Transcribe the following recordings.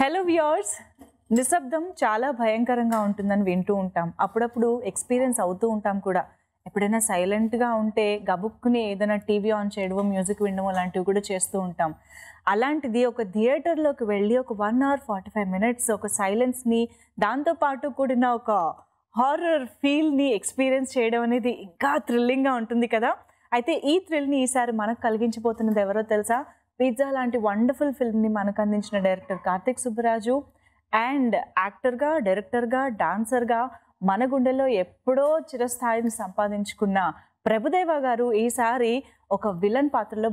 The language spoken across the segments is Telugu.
హలో వ్యూయర్స్ నిశ్శబ్దం చాలా భయంకరంగా ఉంటుందని వింటూ ఉంటాం అప్పుడప్పుడు ఎక్స్పీరియన్స్ అవుతూ ఉంటాం కూడా ఎప్పుడైనా సైలెంట్గా ఉంటే గబుక్కుని ఏదైనా టీవీ ఆన్ చేయడమో మ్యూజిక్ వినడమో లాంటివి కూడా చేస్తూ ఉంటాం అలాంటిది ఒక థియేటర్లోకి వెళ్ళి ఒక one hour forty five minutes ఒక సైలెన్స్ని దాంతోపాటు కూడిన ఒక హారర్ ఫీల్ని ఎక్స్పీరియన్స్ చేయడం అనేది ఇంకా థ్రిల్లింగ్గా ఉంటుంది కదా అయితే ఈ థ్రిల్ని ఈసారి మనకు కలిగించిపోతున్నది ఎవరో తెలుసా పిజ్జా లాంటి వండర్ఫుల్ ఫిల్మ్ని మనకు అందించిన డైరెక్టర్ కార్తిక్ సుబ్బరాజు అండ్ యాక్టర్గా డైరెక్టర్గా డాన్సర్గా మన గుండెల్లో ఎప్పుడో చిరస్థాయిని సంపాదించుకున్న ప్రభుదేవ గారు ఈసారి ఒక విలన్ పాత్రలో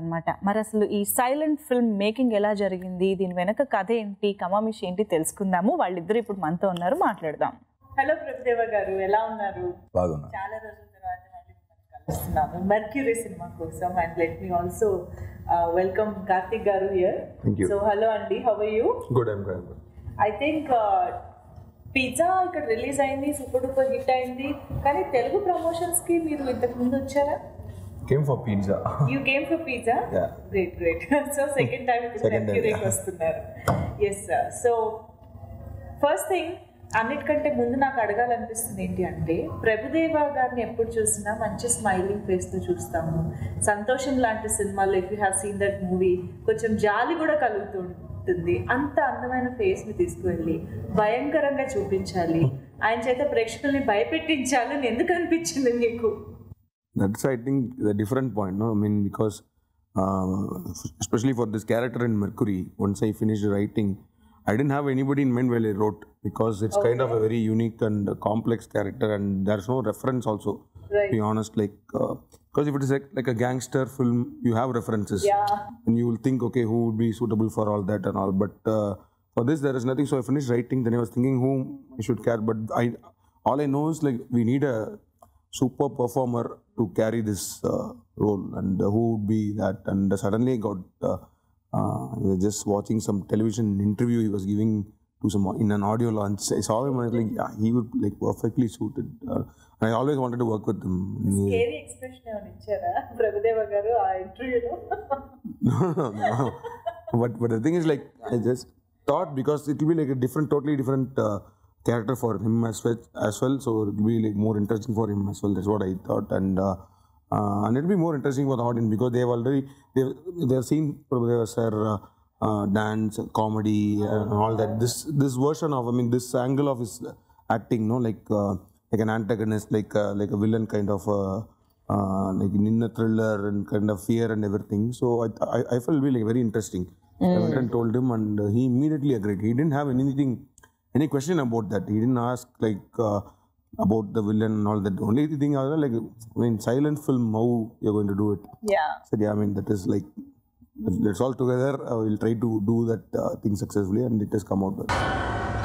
అనమాట మరి అసలు ఈ సైలెంట్ ఫిల్మ్ మేకింగ్ ఎలా జరిగింది దీని వెనక కథ ఏంటి కమామిష్ ఏంటి తెలుసుకుందాము వాళ్ళిద్దరు ఇప్పుడు మనతో ఉన్నారు మాట్లాడదాం హలో ప్రభుదేవ గారు ఎలా ఉన్నారు చాలా రోజులు వస్తున్నాము మెర్క్యూరీ సినిమా కోసం and let me also welcome Karthik garu here so hello అండి how you good I think Pizza ఇక్కడ రిలీజ్ అయింది సూపర్ డూపర్ హిట్ అయింది కానీ తెలుగు ప్రమోషన్స్ కి మీరు ఇంతకు ముందు వచ్చారా came for Pizza you came for Pizza great great so second time వస్తున్నారు yes sir so first thing అన్నిటికంటే ముందు నాకు అడగాలనిపిస్తుంది ఏంటి అంటే ప్రభుదేవ గారిని ఎప్పుడు చూసినా మంచి స్మైలింగ్ ఫేస్తో చూస్తాము సంతోషం లాంటి సినిమాలు if you have seen that movie కొంచెం జాలి కూడా కలుగుతుంటుంది అంత అందమైన ఫేస్ని తీసుకువెళ్ళి భయంకరంగా చూపించాలి ఆయన చేత ప్రేక్షకుల్ని భయపెట్టించాలని ఎందుకు అనిపించింది మీకు that's I think the different point no I mean because especially for this character in Mercury once I finish writing I didn't have anybody in mind well I wrote because it's okay. kind of a very unique and complex character and there's no reference also right. be honest like because uh, if it is like, like, a gangster film you have references yeah. and you will think okay who would be suitable for all that and all but uh, for this there is nothing so i finished writing then i was thinking whom i should care but i all i know is like we need a super performer to carry this uh, role and who would be that and suddenly i got uh, uh, just watching some television interview he was giving do some in an audio launch. I saw him and I was like, yeah, he would like perfectly suited. Uh, and I always wanted to work with him. Scary yeah. expression ಇಚ್ಚಾರಾ ಪ್ರಭುದೇವ garu ಆ interview no no no but but the thing is like I just thought because it will be like a different totally different uh, character for him as well as well so it will be like more interesting for him as well that's what I thought and uh, uh, and it'll be more interesting for the audience because they've already they've, they've seen Prabhudeva sir uh, uh, dance, comedy, uh, oh. and all that. This this version of I mean this angle of his acting, no, like uh, like an antagonist, like uh, like a villain kind of uh, uh, like in a thriller and kind of fear and everything. So I I, I felt really very interesting. Mm. I hmm. went and told him, and he immediately agreed. He didn't have anything any question about that. He didn't ask like. about the villain and all that. The only thing I was like, I mean, silent film, how you're going to do it? Yeah. said, yeah, I mean, that is like that's all together. Uh, we'll try to do that uh, thing successfully, and it has come out well.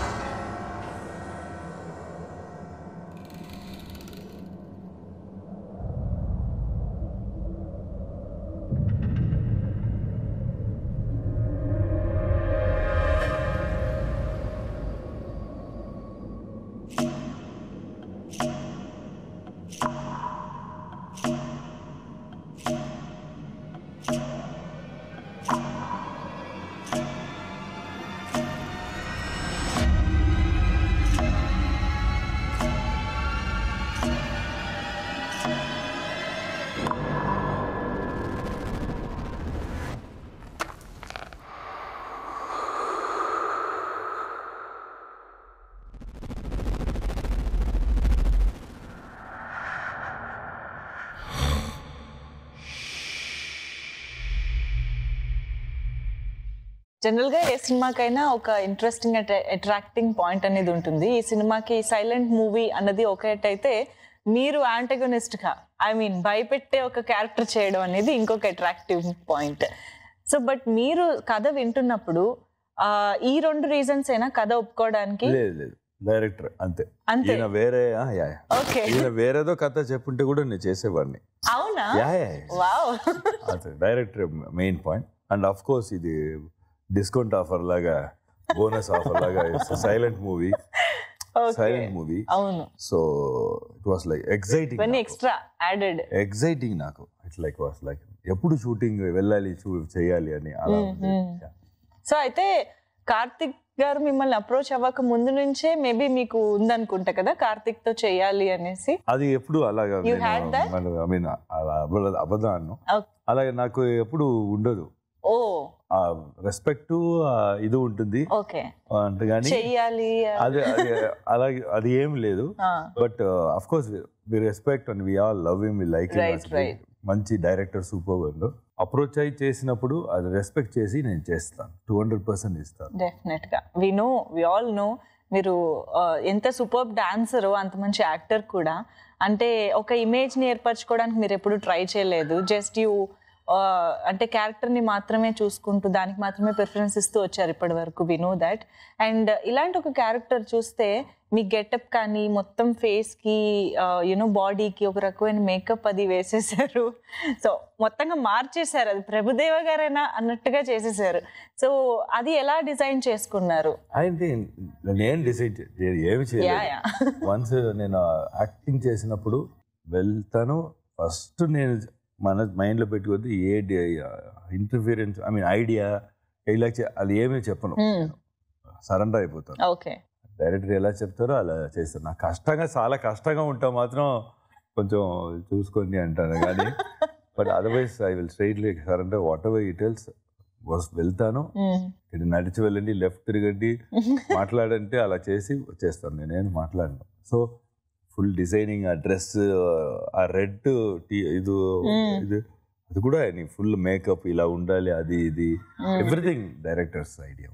జనరల్గా ఏ సినిమాకైనా ఒక ఇంట్రెస్టింగ్ అట్రాక్టింగ్ పాయింట్ అనేది ఉంటుంది ఈ సినిమాకి సైలెంట్ మూవీ అన్నది అయితే మీరు యాంటగనిస్ట్గా ఐ మీన్ భయపెట్టే ఒక క్యారెక్టర్ చేయడం అనేది ఇంకొక అట్రాక్టివ్ పాయింట్ సో బట్ మీరు కథ వింటున్నప్పుడు ఈ రెండు రీజన్స్ అయినా కథ ఒప్పుకోవడానికి లేదు లేదు డైరెక్టర్ అంతే అంతే వేరే ఓకే ఈయన వేరేదో కథ చెప్పుంటే కూడా నేను చేసేవాడిని అవునా wow director main point and of course ఇది డిస్కౌంట్ ఆఫర్ లాగా బోనస్ ఆఫర్ లాగా సైలెంట్ మూవీ సైలెంట్ మూవీ అవును so it was like exciting extra added exciting నాకు ఇట్స్ లైక్ వాస్ లైక్ ఎప్పుడు షూటింగ్ వెళ్ళాలి చేయాలి అని అలా సో అయితే కార్తిక్ గారు మిమ్మల్ని అప్రోచ్ అవ్వక ముందు నుంచే మేబీ మీకు ఉందనుకుంటా కదా కార్తిక్ తో చేయాలి అనేసి అది ఎప్పుడు అలాగా ఐ అబద్ధం అలాగే నాకు ఎప్పుడు ఉండదు ఓ రెస్పెక్ట్ ఇది ఉంటుంది అంటే కానీ అది అలాగే అది ఏం లేదు but of course we respect and we all love him we like మంచి డైరెక్టర్ సూపర్ లో అప్రోచ్ అయి చేసినప్పుడు అది రెస్పెక్ట్ చేసి నేను చేస్తాను టూ హండ్రెడ్ పర్సెంట్ ఇస్తాను డెఫినెట్ గా we know we all know మీరు ఎంత సూపర్ డాన్సర్ అంత మంచి యాక్టర్ కూడా అంటే ఒక ఇమేజ్ని ఏర్పరచుకోవడానికి మీరు ఎప్పుడు ట్రై చేయలేదు జస్ట్ యూ అంటే క్యారెక్టర్ని మాత్రమే చూసుకుంటూ దానికి మాత్రమే ప్రిఫరెన్స్ ఇస్తూ వచ్చారు ఇప్పటి వరకు వి నో దాట్ అండ్ ఇలాంటి ఒక క్యారెక్టర్ చూస్తే మీ గెటప్ కానీ మొత్తం ఫేస్కి యూనో బాడీకి ఒక రకమైన మేకప్ అది వేసేసారు సో మొత్తంగా మార్చేశారు అది ప్రభుదేవ గారైనా అన్నట్టుగా చేసేసారు సో అది ఎలా డిజైన్ చేసుకున్నారు నేను డిసైడ్ ఏమి వన్స్ నేను యాక్టింగ్ చేసినప్పుడు వెళ్తాను ఫస్ట్ నేను మన మైండ్లో పెట్టుకోవద్దు ఏ ఇంటర్ఫీరెన్స్ ఐ మీన్ ఐడియా ఇలా అది ఏమీ చెప్పను సరెండర్ అయిపోతాను డైరెక్టర్ ఎలా చెప్తారో అలా చేస్తారు నాకు కష్టంగా చాలా కష్టంగా ఉంటా మాత్రం కొంచెం చూసుకోండి అంటాను కానీ but otherwise I will straightly surrender whatever details వెళ్తాను ఇక్కడ నడిచి వెళ్ళండి లెఫ్ట్ తిరగండి మాట్లాడంటే అలా చేసి వచ్చేస్తాను నేను మాట్లాడను సో ఫుల్ డిజైనింగ్ ఆ డ్రెస్ ఆ రెడ్ ఇది ఇది అది కూడా ఫుల్ మేకప్ ఇలా ఉండాలి అది ఇది everything directors idea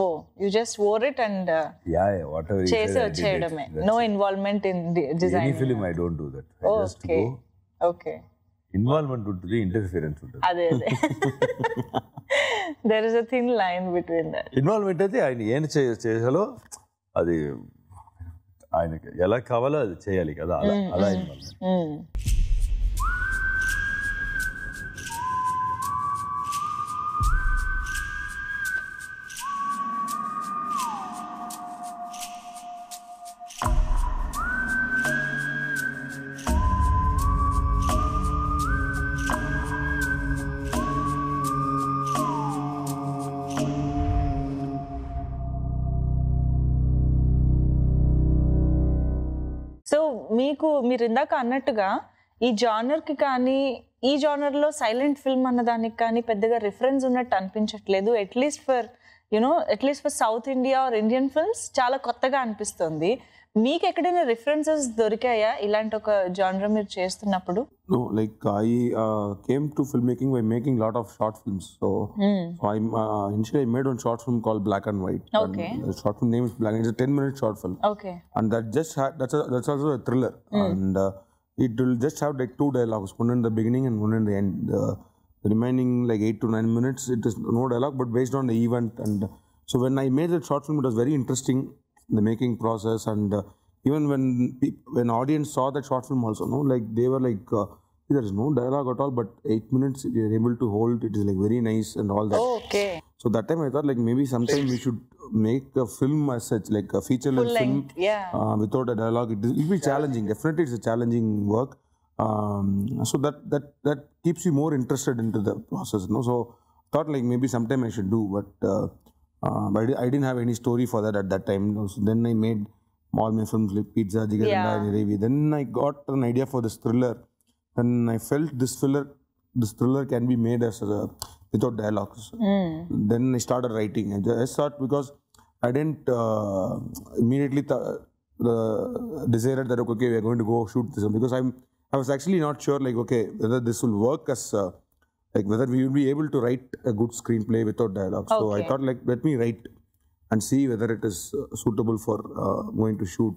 oh you just wore it and yeah yeah whatever చేసి వచ్చేయడమే no involvement in design any film I don't do that okay okay involvement ఉంటుంది ఇంటర్ఫిరెన్స్ ఉంటుంది అదే అదే there is a thin line between that involvement అయితే ఆయన ఏం చేసాలో అది ఆయనకి ఎలా కావాలో అది చేయాలి కదా అలా అలా మీరు ఇందాక అన్నట్టుగా ఈ జానర్కి కానీ ఈ జానర్లో సైలెంట్ ఫిల్మ్ అన్నదానికి కానీ పెద్దగా రిఫరెన్స్ ఉన్నట్టు అనిపించట్లేదు at least for you know at least for South India or Indian films చాలా కొత్తగా అనిపిస్తుంది మీకు ఎక్కడైనా రిఫరెన్సెస్ దొరికాయా ఇలాంటి ఒక జానర్ మీరు చేస్తున్నప్పుడు no like I came to film making by making lot of short films so I initial I made one short film call black and white short film name is black it's 10 minute short film okay and that just that's that's also a thriller and it will just have like two dialogues one in the beginning and one in the end the remaining like eight to nine minutes it is no dialogue but based on the event and so when i made that short film it was very interesting the making process and uh, even when when audience saw that short film also no like they were like uh, there is no dialogue at all but 8 minutes you are able to hold it is like very nice and all that okay so that time i thought like maybe sometime we should make a film as such like a feature length film yeah. uh, without a dialogue it will be challenging definitely it's a challenging work um, so that that that keeps you more interested into the process no so thought like maybe sometime i should do but uh, uh, but I didn't have any story for that at that time. So then I made all my films like Pizza, Jigaranda, yeah. and Revi. Then I got an idea for this thriller. And I felt this thriller, this thriller can be made as a, without dialogues. Mm. Then I started writing. I just thought because I didn't uh, immediately the desired that okay, we are going to go shoot this one because I'm I was actually not sure like okay whether this will work as. Uh, like whether we will be able to write a good screenplay without dialogue. Okay. So I thought like let me write and see whether it is uh, suitable for uh, going to shoot.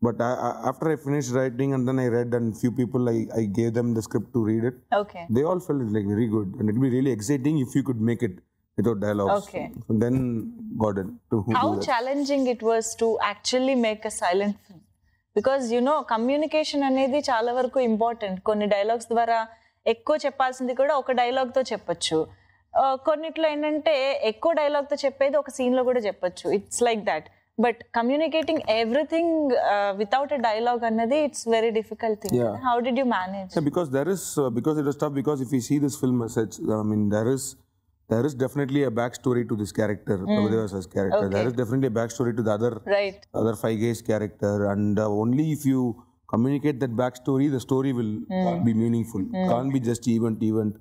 But I, I, after I finished writing and then I read and few people I, I gave them the script to read it. Okay. They all felt like very good and it'd be really exciting if you could make it without dialogues. Okay. And then got it to How challenging it was to actually make a silent film. because because you know communication is చాలా very important. కొన్ని dialogues Dvara... ఎక్కువ చెప్పాల్సింది కూడా ఒక డైలాగ్తో చెప్పచ్చు కొన్నిట్లో ఏంటంటే ఎక్కువ డైలాగ్తో చెప్పేది ఒక సీన్లో కూడా చెప్పచ్చు it's like that but communicating everything without a dialogue అన్నది it's very difficult thing how did you manage because there is because it is because if you see this film message I mean there is there is definitely back story to this character Prabhudeva's character there is definitely back story to the other five guys character and only if you communicate that backstory, the story will mm. be meaningful. Mm. Can't be just event, event.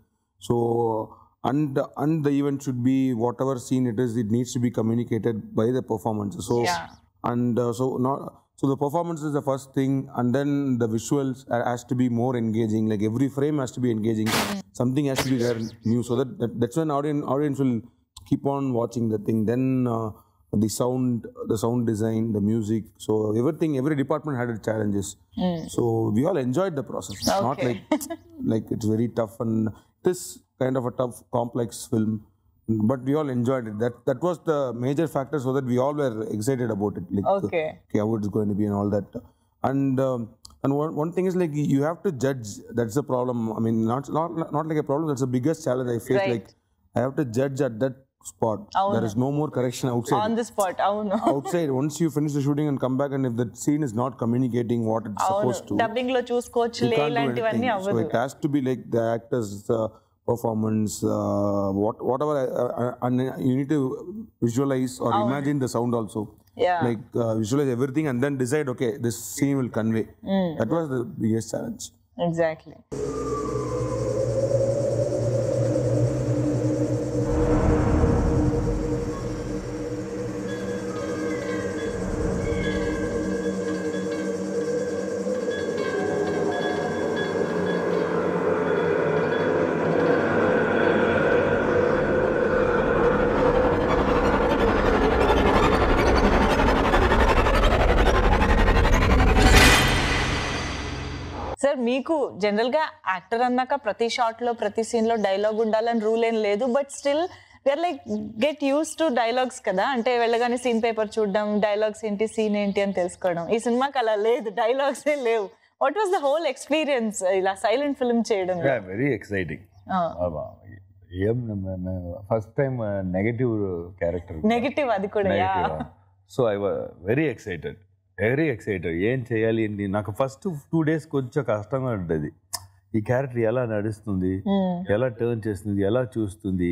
So, and and the event should be whatever scene it is, it needs to be communicated by the performance. So, yeah. and uh, so not so the performance is the first thing, and then the visuals has to be more engaging. Like every frame has to be engaging. Mm. Something has to be there new, so that, that that's when audience audience will keep on watching the thing. Then. Uh, the sound the sound design the music so everything every department had its challenges mm. so we all enjoyed the process okay. not like like it's very tough and this kind of a tough complex film but we all enjoyed it that that was the major factor so that we all were excited about it like okay, okay how it's going to be and all that and um, and one, one thing is like you have to judge that's the problem i mean not not not like a problem that's the biggest challenge i face right. like i have to judge at that spot. Oh, there no. is no more correction outside. On the spot. Oh, no. outside, once you finish the shooting and come back, and if the scene is not communicating what it's oh, supposed no. to, dubbing lo చూసుకోవచ్చు లే So it has to be like the actors. Uh, performance uh, what whatever uh, uh and uh, you need to visualize or oh. imagine the sound also yeah like uh, visualize everything and then decide okay this scene will convey mm. that was the biggest challenge exactly actor అన్నాక ప్రతి షాట్లో ప్రతి సీన్లో డైలాగ్ ఉండాలని రూల్ ఏం లేదు but still we are like get use to dialogues కదా అంటే వెళ్ళగానే సీన్ పేపర్ చూడడం డైలాగ్స్ ఏంటి సీన్ ఏంటి అని తెలుసుకోవడం ఈ సినిమాకి అలా లేదు డైలాగ్స్ ఏ లేవు what was the whole experience ఇలా సైలెంట్ ఫిల్మ్ చేయడం వెరీ ఎక్సైటింగ్ ఏం first time negative character negative అది కూడా so I very excited very excited ఏం చేయాలి నాకు ఫస్ట్ టూ డేస్ కొంచెం కష్టంగా ఉంటుంది ఈ క్యారెక్టర్ ఎలా నడుస్తుంది ఎలా టర్న్ చేస్తుంది ఎలా చూస్తుంది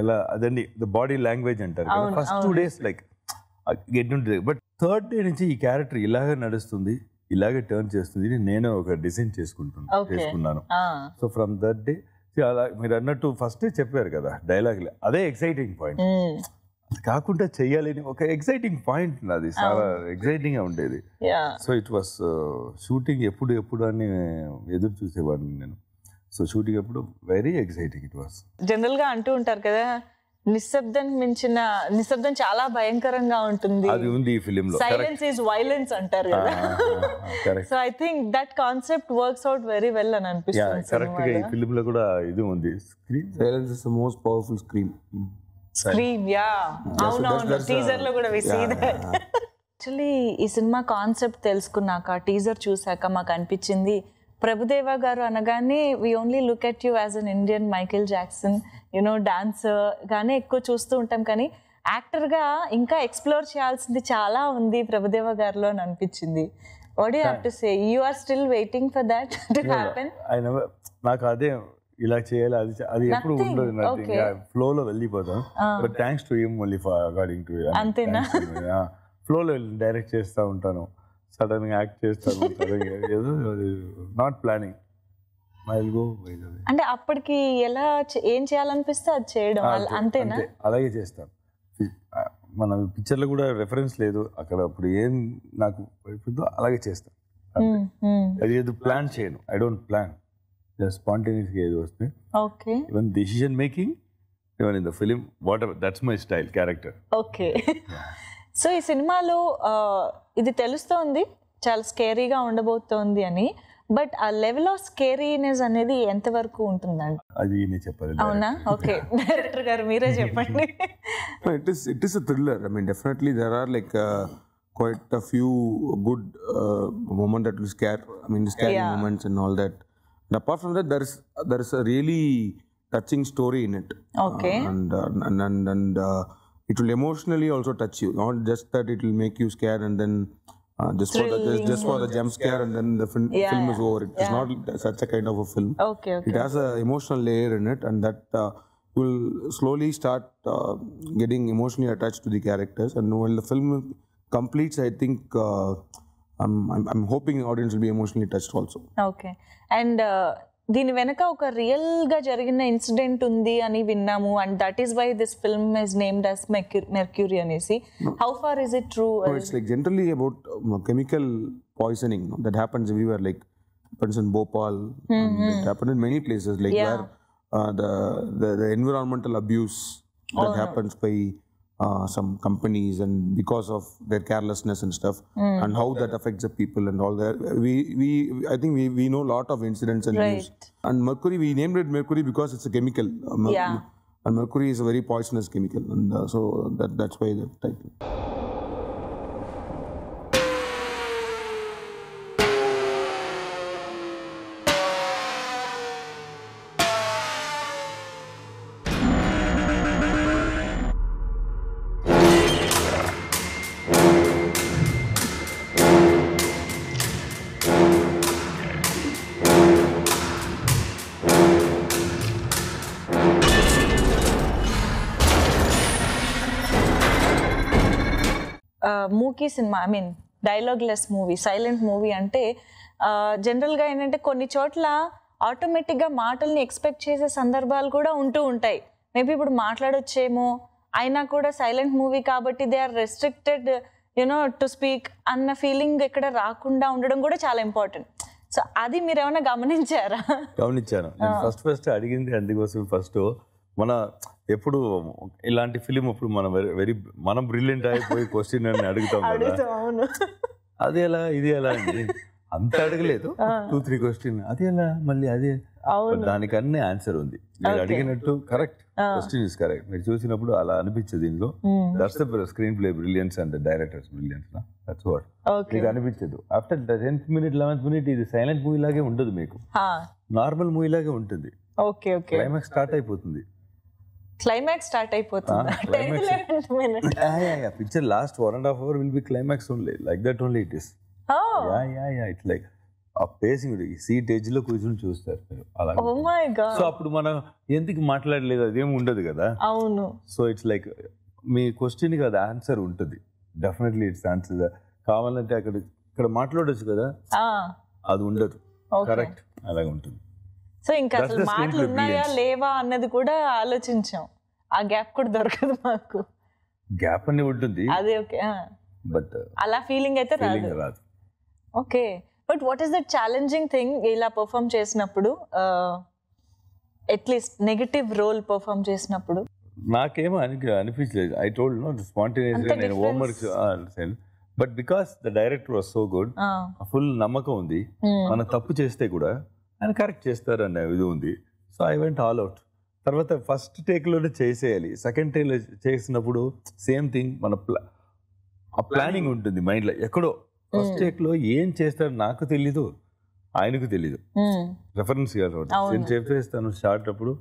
ఎలా అదండి ద బాడీ లాంగ్వేజ్ అంటారు ఫస్ట్ టూ డేస్ లైక్ ఎట్టుంటుంది బట్ థర్డ్ డే నుంచి ఈ క్యారెక్టర్ ఇలాగే నడుస్తుంది ఇలాగే టర్న్ చేస్తుంది నేను ఒక డిసైన్ చేసుకుంటున్నా చేసుకున్నాను సో ఫ్రమ్ దట్ డే అలా మీరు అన్నట్టు ఫస్ట్ చెప్పారు కదా డైలాగ్ అదే ఎక్సైటింగ్ పాయింట్ కాకుండా చేయాలని ఒక ఎక్సైటింగ్ పాయింట్ నాది చాలా గా ఉండేది సో ఇట్ వాస్ షూటింగ్ ఎప్పుడు ఎప్పుడు అని ఎదురు చూసేవాడిని నేను సో షూటింగ్ అప్పుడు వెరీ ఎక్సైటింగ్ ఇట్ వాస్ జనరల్గా అంటూ ఉంటారు కదా నిశ్శబ్దం మించిన నిశ్శబ్దం చాలా భయంకరంగా ఉంటుంది అది ఉంది ఈ ఫిలిం లో సైలెన్స్ ఇస్ వైలెన్స్ అంటారు కదా so I think that concept works out very well అని అనిపిస్తుంది కరెక్ట్ గా ఈ ఫిలిం లో కూడా ఇది ఉంది screen silence is the most powerful screen అవునవును టీజర్ లో కూడా వి యాక్చువల్లీ ఈ సినిమా కాన్సెప్ట్ తెలుసుకున్నాక టీజర్ చూసాక మాకు అనిపించింది ప్రభుదేవ గారు అనగానే we only look at you as an Indian Michael Jackson you know dancer గానే ఎక్కువ చూస్తూ ఉంటాం కానీ యాక్టర్గా ఇంకా ఎక్స్ప్లోర్ చేయాల్సింది చాలా ఉంది ప్రభుదేవ గారిలో అని అనిపించింది what you have to say you are still waiting for that to happen నాకు అదే ఇలా చేయాలి అది అది ఎప్పుడు ఉండదు ఫ్లో ఫ్లోలో వెళ్ళిపోతాం but thanks to him only for according to అంతేనా వెళ్ళి డైరెక్ట్ చేస్తూ ఉంటాను సడన్గా యాక్ట్ చేస్తాను నాట్ ప్లానింగ్ అంటే అప్పటికి ఎలా ఏం చేయాలనిపిస్తే అది చేయడం అంతేనా అలాగే చేస్తాను మన పిక్చర్లో కూడా రెఫరెన్స్ లేదు అక్కడ అప్పుడు ఏం నాకు అలాగే చేస్తాను అది ఏదో ప్లాన్ చేయను ఐ డోంట్ ప్లాన్ స్పాంటేనియస్గా ఏది వస్తుంది okay even decision making even in the film what that's my style character okay so ఈ సినిమాలో ఇది తెలుస్తోంది చాలా స్కేరీగా ఉండబోతోంది అని బట్ ఆ లెవెల్ ఆఫ్ స్కేరీనెస్ అనేది ఎంతవరకు ఉంటుందండి అది నేను చెప్పాలి అవునా ఓకే డైరెక్టర్ గారు మీరే చెప్పండి it is it is thriller I mean definitely there are like quite a few good moment at scare I mean scare moments and all that And apart from that, there is there is a really touching story in it. Okay. Uh, and, uh, and and and, uh, it will emotionally also touch you, not just that it will make you scared and then uh, just Thrilling. for the just, just for the jump scare and then the fin- yeah, film is over. It yeah. is not such a kind of a film. Okay. okay. It has an emotional layer in it, and that uh, will slowly start uh, getting emotionally attached to the characters. And when the film completes, I think I'm, I'm, hoping the audience will be emotionally touched also. Okay, and uh, దీని వెనక ఒక రియల్ గా జరిగిన incident ఉంది అని విన్నాము and that is why this film is named as Mercury అనేసి how far is it true So it's like generally about um, chemical poisoning that happens everywhere, like happens in Bhopal, mm-hmm. and it happened in many places, like where uh, the the environmental abuse that oh, happens by uh, some companies and because of their carelessness and stuff mm. and how that affects the people and all that we we i think we, we know a lot of incidents and right. news and mercury we named it mercury because it's a chemical uh, yeah. and mercury is a very poisonous chemical and uh, so that that's why the title మూకీ cinema I mean dialogueless movie silent movie అంటే జనరల్గా ఏంటంటే కొన్ని చోట్ల ఆటోమేటిక్గా మాటల్ని ఎక్స్పెక్ట్ చేసే సందర్భాలు కూడా ఉంటూ ఉంటాయి మేబీ ఇప్పుడు మాట్లాడొచ్చేమో అయినా కూడా సైలెంట్ మూవీ కాబట్టి they are restricted you know to speak అన్న ఫీలింగ్ ఎక్కడ రాకుండా ఉండడం కూడా చాలా ఇంపార్టెంట్ సో అది మీరు ఏమైనా గమనించారా గమనించాను ఫస్ట్ ఫస్ట్ అడిగింది అందుకోసం ఫస్ట్ మన ఎప్పుడు ఇలాంటి ఫిలిం అప్పుడు మనం వెరీ మనం బ్రిలియంట్ అయిపోయి క్వశ్చన్ అని అడుగుతాం అది ఎలా ఇది ఎలా అండి అంత అడగలేదు టూ త్రీ క్వశ్చన్ అది ఎలా మళ్ళీ అదే దానికన్నీ ఆన్సర్ ఉంది మీరు అడిగినట్టు కరెక్ట్ క్వశ్చన్ ఇస్ కరెక్ట్ మీరు చూసినప్పుడు అలా అనిపించదు దీనిలో that's screenplay brilliance and director's brilliance that's what మీకు అనిపించదు after tenth minute eleventh minute ఇది సైలెంట్ మూవీ లాగే ఉండదు మీకు నార్మల్ మూవీ లాగే ఉంటుంది క్లైమాక్స్ స్టార్ట్ అయిపోతుంది క్లైమాక్స్ స్టార్ట్ అయిపోతుంది picture last one and half hour will be climax only like that only it is it's like ah pacing seat edge లో కూర్చొని చూస్తారు మీరు సో oh అప్పుడు మనం ఎందుకు మాట్లాడలేదు అదేం ఉండదు కదా అవును సో ఇట్స్ లైక్ మీ కి అది ఆన్సర్ ఉంటుంది డెఫినెట్లీ ఇట్స్ ఆన్సర్ కావాలంటే అక్కడ ఇక్కడ మాట్లాడొచ్చు కదా అది ఉండదు కరెక్ట్ అలాగే ఉంటుంది సో ఇంకా అసలు మాటలు ఉన్నాయా లేవా అన్నది కూడా ఆలోచించాం ఆ గ్యాప్ కూడా దొరకదు మాకు గ్యాప్ అని ఉంటుంది అదే ఓకే బట్ uh, అలా ఫీలింగ్ అయితే రాదు రాదు okay but what is the challenging thing ఇలా పర్ఫామ్ చేసినప్పుడు అట్లీస్ట్ నెగటివ్ రోల్ పర్ఫామ్ చేసినప్పుడు నాకేమో అని అనిపించలేదు ఐ టోల్డ్ నో స్పాంటేనియస్గా నేను homework but because the director was so good full నమ్మకం ఉంది hmm. మనం తప్పు చేస్తే కూడా అని కరెక్ట్ చేస్తారన్న ఇది ఉంది so I went all out తర్వాత ఫస్ట్ టేక్లోనే చేసేయాలి సెకండ్ టేక్లో చేసినప్పుడు సేమ్ థింగ్ మన ప్లా ఆ ప్లానింగ్ ఉంటుంది మైండ్లో ఎక్కడో ఫస్ట్ టేక్లో hmm. ఏం చేస్తారో నాకు తెలీదు ఆయనకు తెలీదు hmm. రెఫరెన్స్ నేను చెప్పేస్తాను షార్ట్ అప్పుడు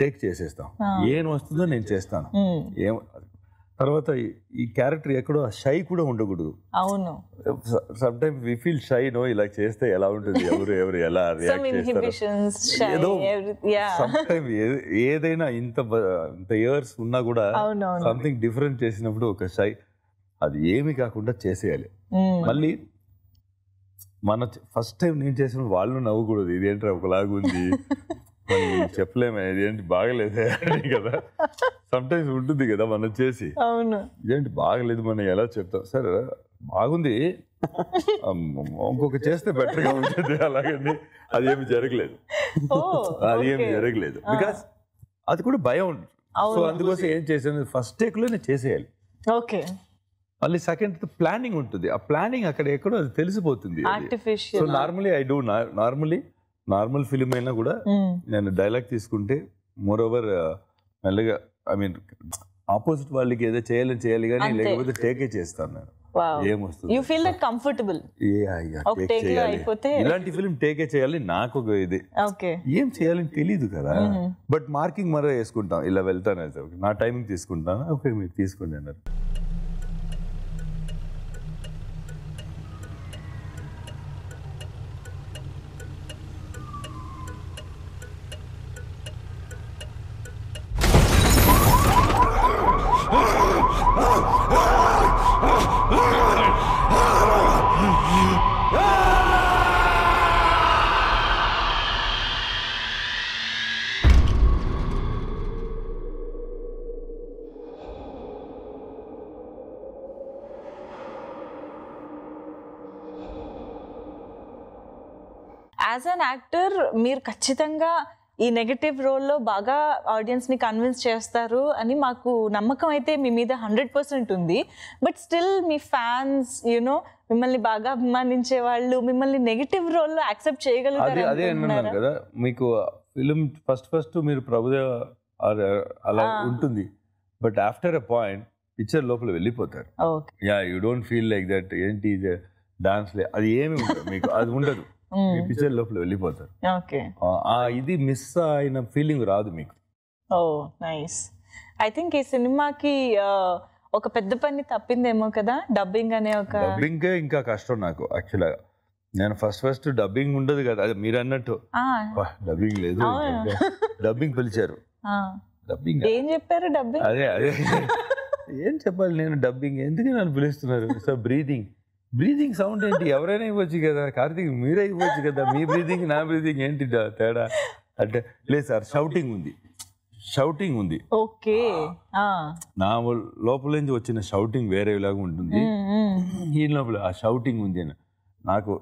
టేక్ చేసేస్తాం ఏం వస్తుందో నేను చేస్తాను hmm. ఏం తర్వాత ఈ క్యారెక్టర్ ఎక్కడో షై కూడా ఉండకూడదు అవును some time we feel shy no ఇలా చేస్తే ఎలా ఉంటుంది ఎవరు ఎవరు ఎలా ఏదో సమ్ ఏదైనా ఇంత ఇంత ఇయర్స్ ఉన్నా కూడా సంథింగ్ డిఫరెంట్ చేసినప్పుడు ఒక షై అది ఏమి కాకుండా చేసేయాలి మళ్ళీ మన ఫస్ట్ టైం నేను చేసిన వాళ్ళు నవ్వకూడదు ఇదేంట్రా ఒకలాగుంది చెప్పలేమే ఇదేంటి బాగలేదే కదా సమ్ టైమ్స్ ఉంటుంది కదా మనం చేసి అవును ఇదేంటి బాగలేదు మనం ఎలా చెప్తాం సరే బాగుంది ఇంకొక చేస్తే బెటర్ గా ఉంటుంది అది ఏమి జరగలేదు అది ఏమి జరగలేదు బికాస్ అది కూడా భయం సో అందుకోసం ఏం చేసేది ఫస్ట్ టేక్ లో నేను చేసేయాలి ఓకే మళ్ళీ సెకండ్ ప్లానింగ్ ఉంటుంది ఆ ప్లానింగ్ అక్కడ ఎక్కడో అది తెలిసిపోతుంది so normally I do normally normal film అయినా కూడా నేను డైలాగ్ తీసుకుంటే మోర్ ఓవర్ uh, మెల్లగా ఐ మీన్ ఆపోజిట్ వాళ్ళకి ఏదో చేయాలని చేయాలి కానీ లేకపోతే టేకే చేస్తాను నేను ఏమొస్తుంది ఇలాంటి ఫిల్మ్ టేకే చేయాలి నాకు ఒక ఇది ఏం చేయాలని తెలియదు కదా బట్ మార్కింగ్ మరో వేసుకుంటాం ఇలా వెళ్తాను నా టైమింగ్ తీసుకుంటాను ఓకే మీరు తీసుకోండి అన్నారు మీరు ఖచ్చితంగా ఈ నెగటివ్ రోల్లో బాగా ఆడియన్స్ని కన్విన్స్ చేస్తారు అని మాకు నమ్మకం అయితే మీ మీద హండ్రెడ్ పర్సెంట్ ఉంది బట్ స్టిల్ మీ ఫ్యాన్స్ యూనో మిమ్మల్ని బాగా అభిమానించే వాళ్ళు మిమ్మల్ని నెగటివ్ రోల్లో యాక్సెప్ట్ చేయగలుగుతారు అదే కదా మీకు ఫిలిం ఫస్ట్ ఫస్ట్ మీరు ప్రభుదేవ అలా ఉంటుంది but after a point picture లోపల వెళ్ళిపోతారు yeah you don't feel like that ఏంటి డాన్స్ లే అది ఏమి ఉండదు మీకు అది ఉండదు ఎపిసోడ్ లోపల వెళ్ళిపోతారు ఆ ఇది మిస్ అయిన ఫీలింగ్ రాదు మీకు ఓ నైస్ ఐ థింక్ ఈ సినిమాకి ఒక పెద్ద పని తప్పిందేమో కదా డబ్బింగ్ అనే ఒక డబ్బింగ్ ఇంకా కష్టం నాకు యాక్చువల్గా నేను ఫస్ట్ ఫస్ట్ డబ్బింగ్ ఉండదు కదా అది మీరు అన్నట్టు డబ్బింగ్ లేదు డబ్బింగ్ పిలిచారు డబ్బింగ్ ఏం చెప్పారు డబ్బింగ్ అదే అదే ఏం చెప్పాలి నేను డబ్బింగ్ ఎందుకు నన్ను పిలుస్తున్నారు సో బ్రీతింగ్ బ్రీదింగ్ సౌండ్ ఏంటి ఎవరైనా ఇవ్వచ్చు కదా కార్తీక్ మీరే ఇవ్వచ్చు కదా మీ బ్రీదింగ్ నా బ్రీదింగ్ ఏంటి తేడా అంటే లేదు సార్ షౌటింగ్ ఉంది షౌటింగ్ ఉంది ఓకే నా లోపల నుంచి వచ్చిన షౌటింగ్ వేరే లాగా ఉంటుంది ఈ లోపల ఆ షౌటింగ్ ఉంది అని నాకు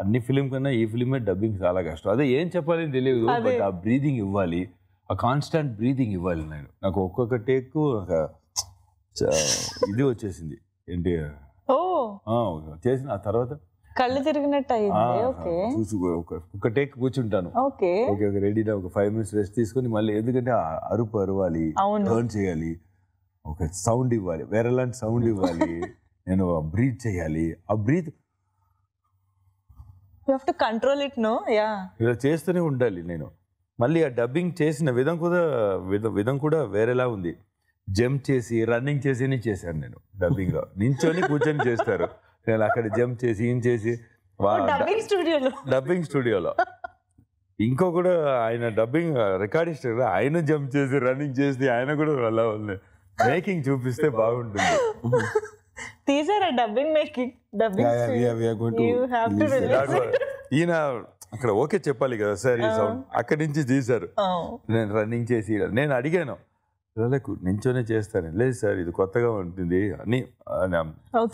అన్ని ఫిలిం కన్నా ఈ ఫిలిమే డబ్బింగ్ చాలా కష్టం అదే ఏం చెప్పాలని తెలియదు బట్ ఆ బ్రీదింగ్ ఇవ్వాలి ఆ కాన్స్టాంట్ బ్రీదింగ్ ఇవ్వాలి నేను నాకు ఒక్కొక్క టేక్ ఇది వచ్చేసింది ఏంటి చేసిన ఆ తర్వాత కళ్ళు తిరిగినట్టు ఓకే ఒక టేక్ కూర్చుంటాను ఓకే ఓకే ఒక రెడీగా ఒక ఫైవ్ మినిట్స్ రెస్ట్ తీసుకొని మళ్ళీ ఎందుకంటే అరుపు అరవాలి టర్న్ చేయాలి ఒక సౌండ్ ఇవ్వాలి వేరే లాంటి సౌండ్ ఇవ్వాలి నేను బ్రీత్ చేయాలి ఆ breath control it no yeah ఇలా చేస్తూనే ఉండాలి నేను మళ్ళీ ఆ డబ్బింగ్ చేసిన విధం కూడా విధం కూడా వేరేలా ఉంది జంప్ చేసి రన్నింగ్ చేసి చేశాను నేను డబ్బింగ్లో నించొని కూర్చొని చేస్తారు నేను అక్కడ జంప్ చేసి ఏం చేసి స్టూడియోలో డబ్బింగ్ స్టూడియోలో ఇంకో కూడా ఆయన డబ్బింగ్ రికార్డిస్ట్ కూడా ఆయన జంప్ చేసి రన్నింగ్ చేసి ఆయన కూడా అలా ఉంది మేకింగ్ చూపిస్తే బాగుంటుంది డబ్బింగ్ మేకింగ్ డబ్బింగ్ ఈయన అక్కడ ఓకే చెప్పాలి కదా సార్ ఈ సౌండ్ అక్కడి నుంచి తీశారు నేను రన్నింగ్ చేసి నేను అడిగాను పిల్లలకు నించోనే చేస్తాను లేదు సార్ ఇది కొత్తగా ఉంటుంది అని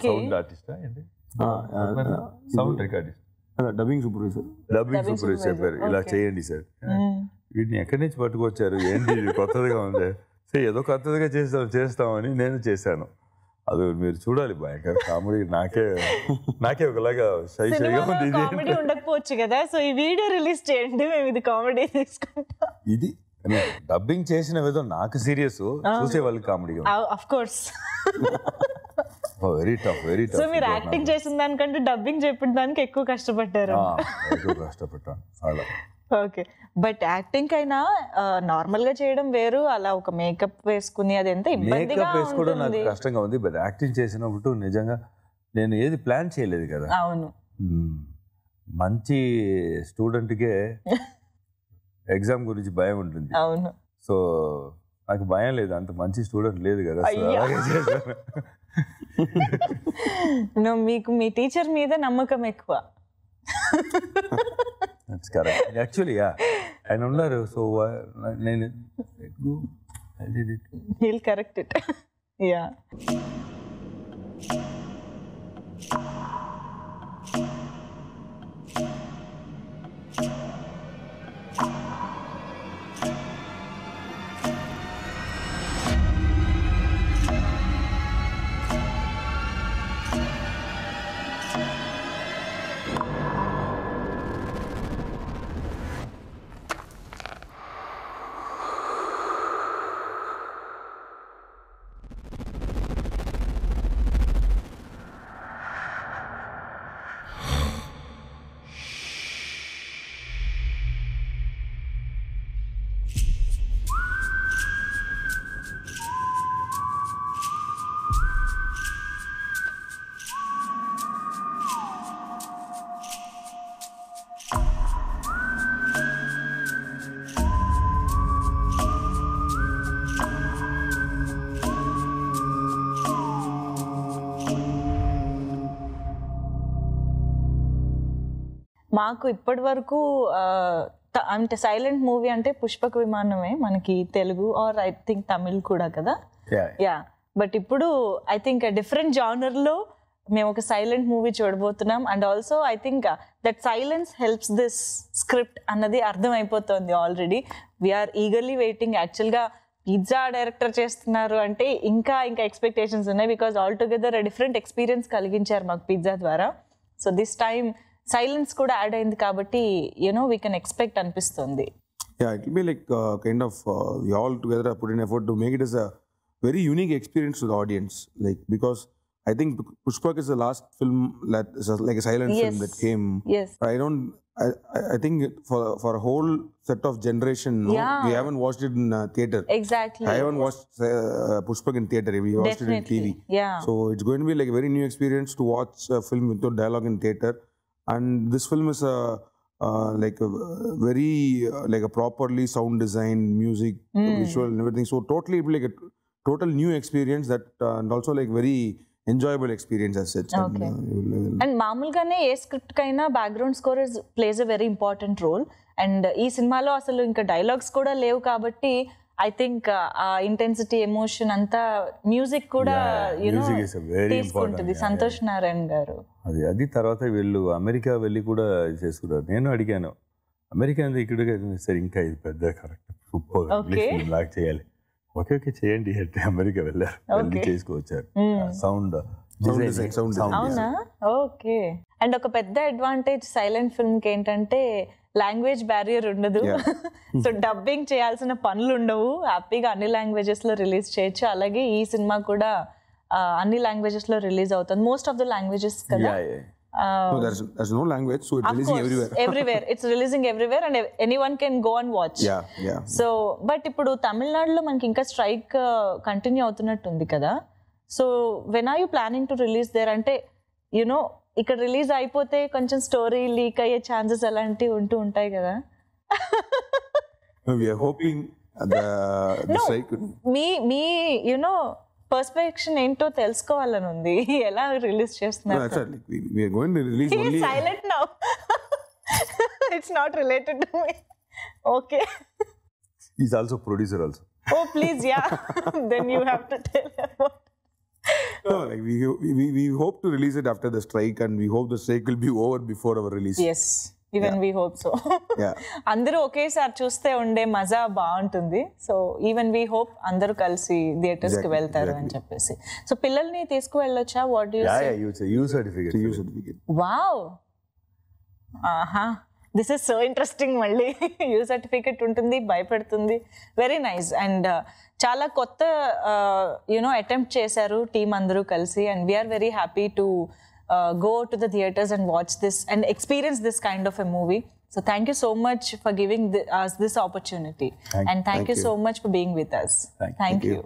సౌండ్ ఆర్టిస్టా sound recordist dubbing supervisor dubbing supervisor చెప్పారు ఇలా చేయండి సార్ వీటిని ఎక్కడి నుంచి పట్టుకొచ్చారు ఏంటి ఇది కొత్తదిగా ఉంది సరే ఏదో కొత్తదిగా చేస్తాం చేస్తామని నేను చేశాను అది మీరు చూడాలి భయంకర కామెడీ నాకే నాకే ఒకలాగా షై షైగా ఉంది ఉండకపోవచ్చు కదా సో ఈ వీడియో రిలీజ్ చేయండి మేము ఇది కామెడీ తీసుకుంటాం ఇది డబ్బింగ్ చేసిన విధం నాకు సీరియస్ చూసే వాళ్ళు comedy of course very tough very tough so మీరు యాక్టింగ్ చేసిన దానికంటే డబ్బింగ్ చెప్పిన దానికి ఎక్కువ కష్టపడ్డారు ఎక్కువ కష్టపడ్డాను చాలా ఓకే బట్ యాక్టింగ్ అయినా నార్మల్ గా చేయడం వేరు అలా ఒక మేకప్ వేసుకుని అది ఎంత మేకప్ వేసుకోవడం నాకు కష్టంగా ఉంది బట్ యాక్టింగ్ చేసినప్పుడు నిజంగా నేను ఏది ప్లాన్ చేయలేదు కదా అవును hmm. మంచి స్టూడెంట్కే ఎగ్జామ్ గురించి భయం ఉంటుంది అవును సో నాకు భయం లేదు అంత మంచి స్టూడెంట్ లేదు కదా సో మీకు మీ టీచర్ మీద నమ్మకం ఎక్కువ యాక్చువల్లీ ఆయన ఉన్నారు సో నేను కరెక్ట్ ఇట్ యా మాకు ఇప్పటి వరకు అంటే సైలెంట్ మూవీ అంటే పుష్పక విమానమే మనకి Telugu or I think Tamil కూడా కదా యా బట్ ఇప్పుడు ఐ థింక్ డిఫరెంట్ జానర్లో మేము ఒక సైలెంట్ మూవీ చూడబోతున్నాం and also I think that silence helps this script అన్నది అర్థమైపోతుంది ఆల్రెడీ వీఆర్ ఈగర్లీ వెయిటింగ్ యాక్చువల్గా పిజ్జా డైరెక్టర్ చేస్తున్నారు అంటే ఇంకా ఇంకా ఎక్స్పెక్టేషన్స్ ఉన్నాయి because all together different experience కలిగించారు మాకు పిజ్జా ద్వారా so this time Silence could add in silence కూడా యాడ్ అయింది కాబట్టి యూనో వీ కెన్ ఎక్స్పెక్ట్ అనిపిస్తుంది yeah it be like kind of we all together put in effort to make it as a very unique experience to the audience. Like because I think Pushpak is the last film that like a silent film that came. Yes. I don't. I, I think for for a whole set of generation, yeah. we haven't watched it in uh, theater. Exactly. I haven't watched uh, Pushpak in theater. We watched Definitely. it in TV. Yeah. So it's going to be like a very new experience to watch a film without dialogue in theater. And this film is a uh, like a very uh, like a properly sound design, music, mm. visual, and everything. So totally like a total new experience that uh, and also like very enjoyable experience assets and మామూలుగానే ఏ స్క్రిప్ట్ కైనా background score plays a very important role and ఈ సినిమాలో అసలు ఇంకా డైలాగ్స్ కూడా లేవు కాబట్టి ఐ థింక్ uh, ఆ ఇంటెన్సిటీ ఎమోషన్ అంతా మ్యూజిక్ కూడా తీసుకుంటుంది సంతోష్ నారాయణ గారు అది అది తర్వాత వెళ్ళు అమెరికా వెళ్ళి కూడా చేసుకున్నారు నేను అడిగాను అమెరికా అంతా ఇక్కడ సరే ఇంకా ఇది పెద్ద కరెక్ట్ సూపర్ లాక్ చేయాలి ఓకే ఓకే చేయండి అంటే అమెరికా వెళ్ళారు వెళ్ళి hmm. Sound sound okay and ఒక పెద్ద అడ్వాంటేజ్ సైలెంట్ ఫిల్మ్కి ఏంటంటే లాంగ్వేజ్ బ్యారియర్ ఉండదు సో డబ్బింగ్ చేయాల్సిన పనులు ఉండవు హ్యాపీగా అన్ని లాంగ్వేజెస్లో రిలీజ్ చేయొచ్చు అలాగే ఈ సినిమా కూడా అన్ని లాంగ్వేజెస్లో రిలీజ్ అవుతుంది మోస్ట్ ఆఫ్ ద లాంగ్వేజెస్ కదా Uh, no, ఇప్పుడు తమిళనాడులో మనకి ఇంకా స్ట్రైక్ కంటిన్యూ uh, అవుతున్నట్టు ఉంది కదా so when are you planning to release there అంటే యునో ఇక్కడ రిలీజ్ అయిపోతే కొంచెం స్టోరీ లీక్ అయ్యే ఛాన్సెస్ అలాంటివి ఉంటూ ఉంటాయి కదా మీ మీ యునో పర్స్పెక్షన్ ఏంటో తెలుసుకోవాలని ఉంది ఎలా రిలీజ్ చేస్తున్నారు silent now it's not related to me okay is also producer also oh please yeah then you have to tell about no, like we, we, we hope to release it after the strike and we hope the strike will be over before our release. Yes. Even we hope so అందరూ ఒకేసారి చూస్తే ఉండే మజా బాగుంటుంది సో ఈవెన్ వీ హోప్ అందరూ కలిసి థియేటర్స్ కి వెళ్తారు అని చెప్పేసి సో పిల్లల్ని తీసుకువెళ్ళొచ్చా వాట్ యూ సర్టిఫికేట్ వావ్ ఆహా దిస్ ఇస్ సో ఇంట్రెస్టింగ్ మళ్ళీ యూ సర్టిఫికెట్ ఉంటుంది భయపెడుతుంది వెరీ నైస్ అండ్ చాలా కొత్త యూనో అటెంప్ట్ చేశారు టీం అందరూ కలిసి and we are very happy to go to the theatres and watch this and experience this kind of a movie So thank you so much for giving us this opportunity. Thank, and thank, you, so much for being with us. Thank, thank you.